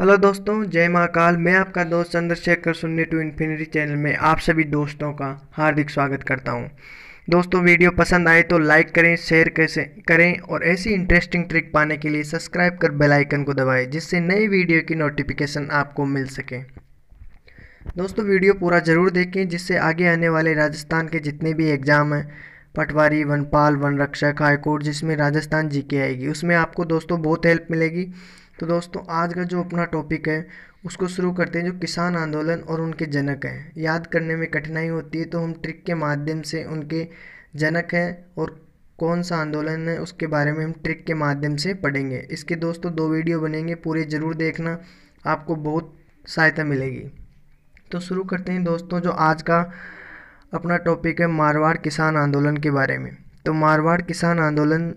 hello दोस्तों जय महाकाल मैं आपका दोस्त Chandrashekhar Sunni to infinity channel में आप सभी दोस्तों का हार्दिक स्वागत करता हूं दोस्तों वीडियो पसंद आए तो लाइक करें शेयर कैसे करें और ऐसी इंटरेस्टिंग ट्रिक पाने के लिए सब्सक्राइब कर बेल आइकन को दबाएं जिससे नए वीडियो की नोटिफिकेशन आपको मिल सके दोस्तों वीडियो पूरा ज़रूर देखें जिससे आगे आने वाले राजस्थान के जितने भी एग्ज़ाम हैं पटवारी वनपाल वन रक्षक हाईकोर्ट जिसमें राजस्थान जी के आएगी उसमें आपको दोस्तों बहुत हेल्प मिलेगी तो दोस्तों आज का जो अपना टॉपिक है उसको शुरू करते हैं जो किसान आंदोलन और उनके जनक हैं याद करने में कठिनाई होती है तो हम ट्रिक के माध्यम से उनके जनक हैं और कौन सा आंदोलन है उसके बारे में हम ट्रिक के माध्यम से पढ़ेंगे इसके दोस्तों दो वीडियो बनेंगे पूरे ज़रूर देखना आपको बहुत सहायता मिलेगी तो शुरू करते हैं दोस्तों जो आज का अपना टॉपिक है मारवाड़ किसान आंदोलन के बारे में तो मारवाड़ किसान आंदोलन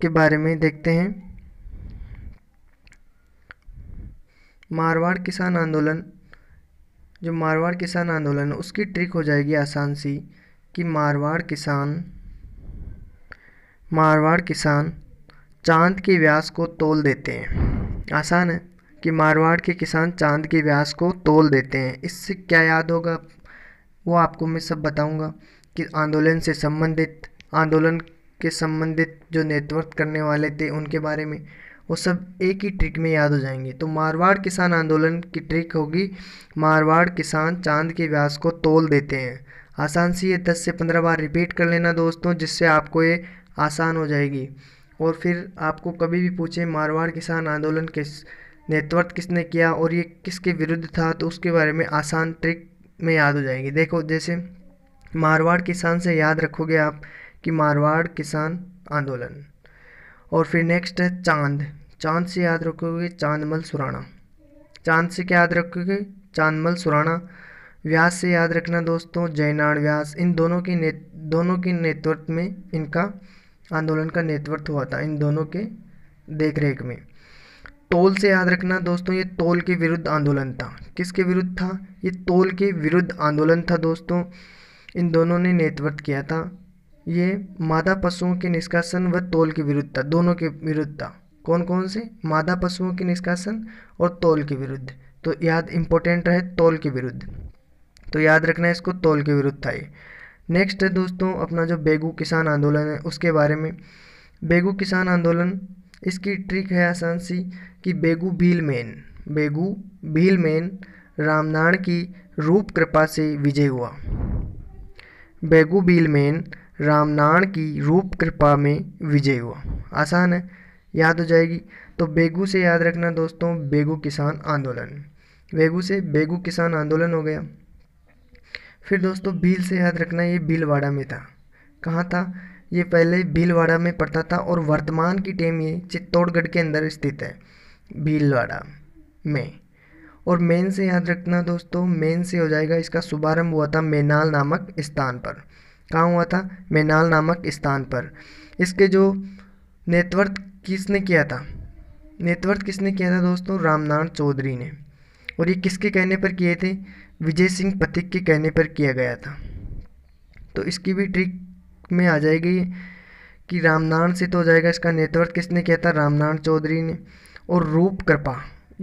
के बारे में देखते हैं मारवाड़ किसान आंदोलन जो मारवाड़ किसान आंदोलन है उसकी ट्रिक हो जाएगी आसान सी कि मारवाड़ किसान मारवाड़ किसान चांद के व्यास को तोल देते हैं आसान है कि मारवाड़ के किसान चांद के व्यास को तोल देते हैं इससे क्या याद होगा वो आपको मैं सब बताऊंगा कि आंदोलन से संबंधित आंदोलन के संबंधित जो नेतृत्व करने वाले थे उनके बारे में वो सब एक ही ट्रिक में याद हो जाएंगे तो मारवाड़ किसान आंदोलन की ट्रिक होगी मारवाड़ किसान चांद के व्यास को तोल देते हैं आसान सी ये दस से पंद्रह बार रिपीट कर लेना दोस्तों जिससे आपको ये आसान हो जाएगी और फिर आपको कभी भी पूछे मारवाड़ किसान आंदोलन के नेतृत्व किसने किया और ये किसके विरुद्ध था तो उसके बारे में आसान ट्रिक में याद हो जाएगी देखो जैसे मारवाड़ किसान से याद रखोगे आप कि मारवाड़ किसान आंदोलन और फिर नेक्स्ट है चांद चांद से याद रखोगे चांदमल सुराना चांद से क्या याद रखोगे चांदमल सुराना व्यास से याद रखना दोस्तों जयनारायण व्यास इन दोनों की ने दोनों के नेतृत्व में इनका आंदोलन का नेतृत्व हुआ था इन दोनों के देखरेख में तोल से याद रखना दोस्तों ये तोल के विरुद्ध आंदोलन था किसके विरुद्ध था ये तोल के विरुद्ध आंदोलन था दोस्तों इन दोनों ने नेतृत्व किया था ये मादा पशुओं के निष्कासन व तोल की विरुद्धता दोनों के विरुद्धता कौन कौन से मादा पशुओं के निष्कासन और तोल के विरुद्ध तो याद इम्पोर्टेंट रहे तोल के विरुद्ध तो याद रखना है इसको तोल के विरुद्ध था ये नेक्स्ट है दोस्तों अपना जो बेगू किसान आंदोलन है उसके बारे में बेगू किसान आंदोलन इसकी ट्रिक है आसान सी कि बेगू भीलमेन बेगू भीलमेन रामनाण की रूप कृपा से विजय हुआ बेगू भीलमेन रामनारायण की रूप कृपा में विजय हुआ आसान है याद हो जाएगी तो बेगू से याद रखना दोस्तों बेगू किसान आंदोलन बेगू से बेगू किसान आंदोलन हो गया फिर दोस्तों भील से याद रखना ये भीलवाड़ा में था कहाँ था ये पहले भीलवाड़ा में पड़ता था और वर्तमान की टेम ये चित्तौड़गढ़ के अंदर स्थित है भीलवाड़ा में और मेन से याद रखना दोस्तों मेन से हो जाएगा इसका शुभारंभ हुआ था मेनाल नामक स्थान पर कहाँ हुआ था मेनाल नामक स्थान पर इसके जो नेतृत्व किसने किया था नेतृत्व किसने किया था दोस्तों रामनारायण चौधरी ने और ये किसके कहने पर किए थे विजय सिंह पथिक के कहने पर किया गया था तो इसकी भी ट्रिक में आ जाएगी कि रामनारायण से तो हो जाएगा इसका नेतृत्व किसने किया था रामनारायण चौधरी ने और रूप कृपा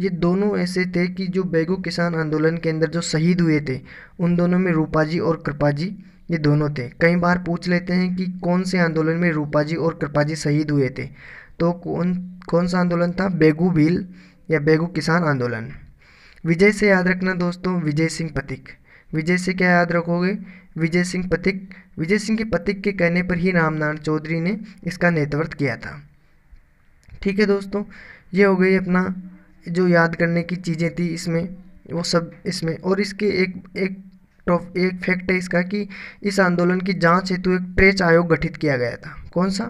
ये दोनों ऐसे थे कि जो बेगू किसान आंदोलन के अंदर जो शहीद हुए थे उन दोनों में रूपा जी और कृपा जी ये दोनों थे कई बार पूछ लेते हैं कि कौन से आंदोलन में रूपाजी और कृपा जी शहीद हुए थे तो कौन कौन सा आंदोलन था बेगू भील या बेगू किसान आंदोलन विजय से याद रखना दोस्तों विजय सिंह पथिक विजय से क्या याद रखोगे विजय सिंह पथिक विजय सिंह के पथिक के कहने पर ही रामनारायण चौधरी ने इसका नेतृत्व किया था ठीक है दोस्तों ये हो गई अपना जो याद करने की चीज़ें थी इसमें वो सब इसमें और इसके एक एक ऑफ एक फैक्ट है इसका कि इस आंदोलन की जांच हेतु एक ट्रेच आयोग गठित किया गया था कौन सा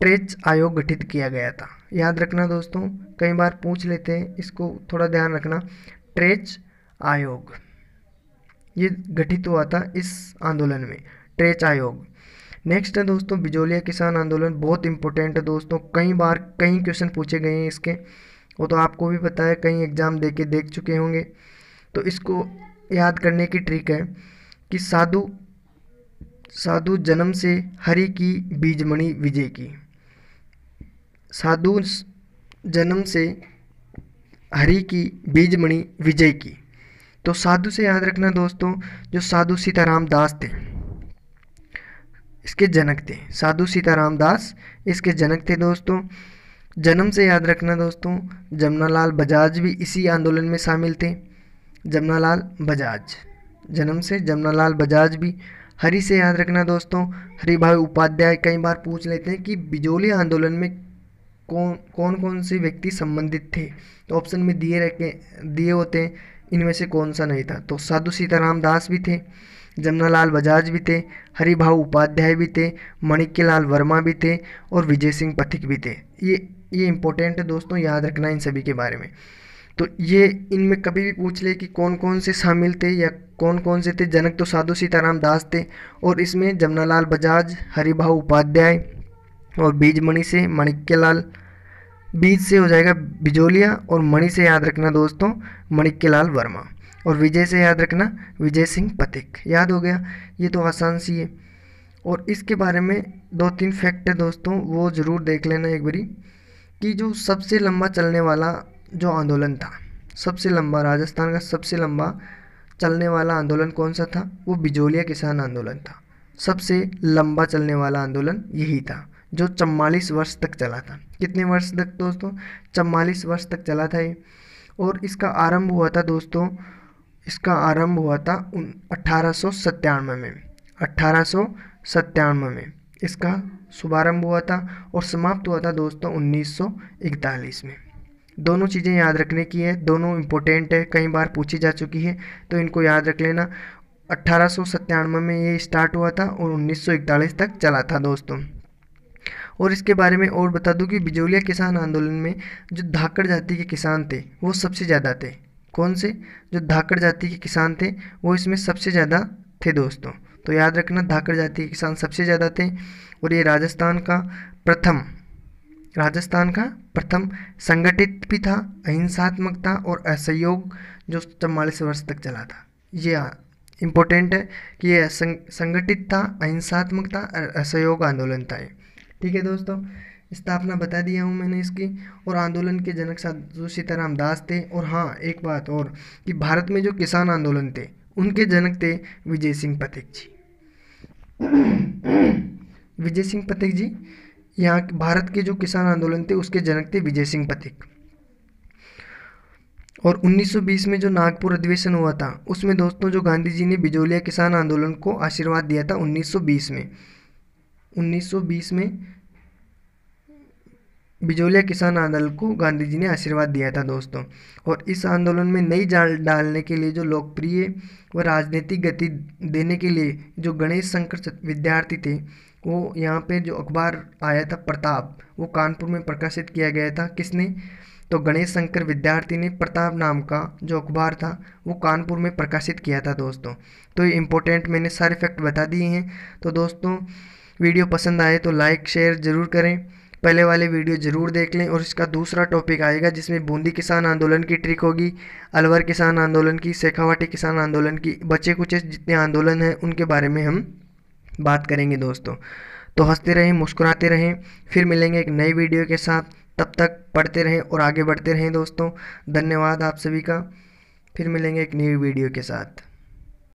ट्रेच आयोग गठित किया गया था याद रखना दोस्तों कई बार पूछ लेते हैं इसको थोड़ा ध्यान रखना ट्रेच आयोग ये गठित हुआ था इस आंदोलन में ट्रेच आयोग नेक्स्ट है दोस्तों बिजोलिया किसान आंदोलन बहुत इंपॉर्टेंट है दोस्तों कई बार कई क्वेश्चन पूछे गए हैं इसके वो तो आपको भी पता है कई एग्ज़ाम दे के देख चुके होंगे तो इसको याद करने की ट्रिक है कि साधु साधु जन्म से हरि की बीजमणि विजय की साधु जन्म से हरि की बीजमणि विजय की तो साधु से याद रखना दोस्तों जो साधु सीताराम दास थे इसके जनक थे साधु सीताराम दास इसके जनक थे दोस्तों जन्म से याद रखना दोस्तों लाल बजाज भी इसी आंदोलन में शामिल थे जमनालाल बजाज जन्म से जमनालाल बजाज भी हरी से याद रखना दोस्तों हरी भाई उपाध्याय कई बार पूछ लेते हैं कि बिजोली आंदोलन में कौन कौन कौन से व्यक्ति संबंधित थे तो ऑप्शन में दिए रखे दिए होते हैं इनमें से कौन सा नहीं था तो साधु सीताराम दास भी थे जमनालाल बजाज भी थे भाऊ उपाध्याय भी थे मणिक्य वर्मा भी थे और विजय सिंह पथिक भी थे ये ये इम्पोर्टेंट है दोस्तों याद रखना इन सभी के बारे में तो ये इनमें कभी भी पूछ ले कि कौन कौन से शामिल थे या कौन कौन से थे जनक तो साधु सीताराम दास थे और इसमें जमनालाल बजाज हरिभा उपाध्याय और बीजमणि से मणिक्यलाल बीज से हो जाएगा बिजोलिया और मणि से याद रखना दोस्तों मणिक्यलाल वर्मा और विजय से याद रखना विजय सिंह पथिक याद हो गया ये तो आसान सी है और इसके बारे में दो तीन फैक्ट है दोस्तों वो ज़रूर देख लेना एक बारी कि जो सबसे लंबा चलने वाला जो आंदोलन था सबसे लंबा राजस्थान का सबसे लंबा चलने वाला आंदोलन कौन सा था वो बिजोलिया किसान आंदोलन था सबसे लंबा चलने वाला आंदोलन यही था जो चम्वालीस वर्ष तक चला था कितने वर्ष तक दोस्तों चम्वालीस वर्ष तक चला था ये और इसका आरंभ हुआ था दोस्तों इसका आरंभ हुआ था उन अठारह में अठारह में इसका शुभारंभ हुआ था और समाप्त हुआ था दोस्तों 1941 में दोनों चीज़ें याद रखने की है दोनों इम्पोर्टेंट है कई बार पूछी जा चुकी है तो इनको याद रख लेना अट्ठारह में ये स्टार्ट हुआ था और उन्नीस तक चला था दोस्तों और इसके बारे में और बता दूं कि बिजोलिया किसान आंदोलन में जो धाकड़ जाति के किसान थे वो सबसे ज़्यादा थे कौन से जो धाकड़ जाति के किसान थे वो इसमें सबसे ज़्यादा थे दोस्तों तो याद रखना धाकड़ जाति के किसान सबसे ज़्यादा थे और ये राजस्थान का प्रथम राजस्थान का प्रथम संगठित भी था अहिंसात्मक था और असहयोग जो चौवालीस वर्ष तक चला था ये इम्पोर्टेंट है कि ये संगठित था अहिंसात्मक था और असहयोग आंदोलन था ये ठीक है दोस्तों स्थापना बता दिया हूँ मैंने इसकी और आंदोलन के जनक साधु सीताराम दास थे और हाँ एक बात और कि भारत में जो किसान आंदोलन थे उनके जनक थे विजय सिंह पथिक जी विजय सिंह पथिक जी यहाँ भारत के जो किसान आंदोलन थे उसके जनक थे विजय सिंह पथिक और 1920 में जो नागपुर अधिवेशन हुआ था उसमें दोस्तों जो गांधी जी ने बिजोलिया किसान आंदोलन को आशीर्वाद दिया था 1920 में 1920 में बिजोलिया किसान आंदोलन को गांधी जी ने आशीर्वाद दिया था दोस्तों और इस आंदोलन में नई जाल डालने के लिए जो लोकप्रिय व राजनीतिक गति देने के लिए जो गणेश शंकर विद्यार्थी थे वो यहाँ पे जो अखबार आया था प्रताप वो कानपुर में प्रकाशित किया गया था किसने तो गणेश शंकर विद्यार्थी ने प्रताप नाम का जो अखबार था वो कानपुर में प्रकाशित किया था दोस्तों तो ये इम्पोर्टेंट मैंने सारे फैक्ट बता दिए हैं तो दोस्तों वीडियो पसंद आए तो लाइक शेयर ज़रूर करें पहले वाले वीडियो ज़रूर देख लें और इसका दूसरा टॉपिक आएगा जिसमें बूंदी किसान आंदोलन की ट्रिक होगी अलवर किसान आंदोलन की शेखावाटी किसान आंदोलन की बचे कुचे जितने आंदोलन हैं उनके बारे में हम बात करेंगे दोस्तों तो हंसते रहें मुस्कुराते रहें फिर मिलेंगे एक नई वीडियो के साथ तब तक पढ़ते रहें और आगे बढ़ते रहें दोस्तों धन्यवाद आप सभी का फिर मिलेंगे एक नई वीडियो के साथ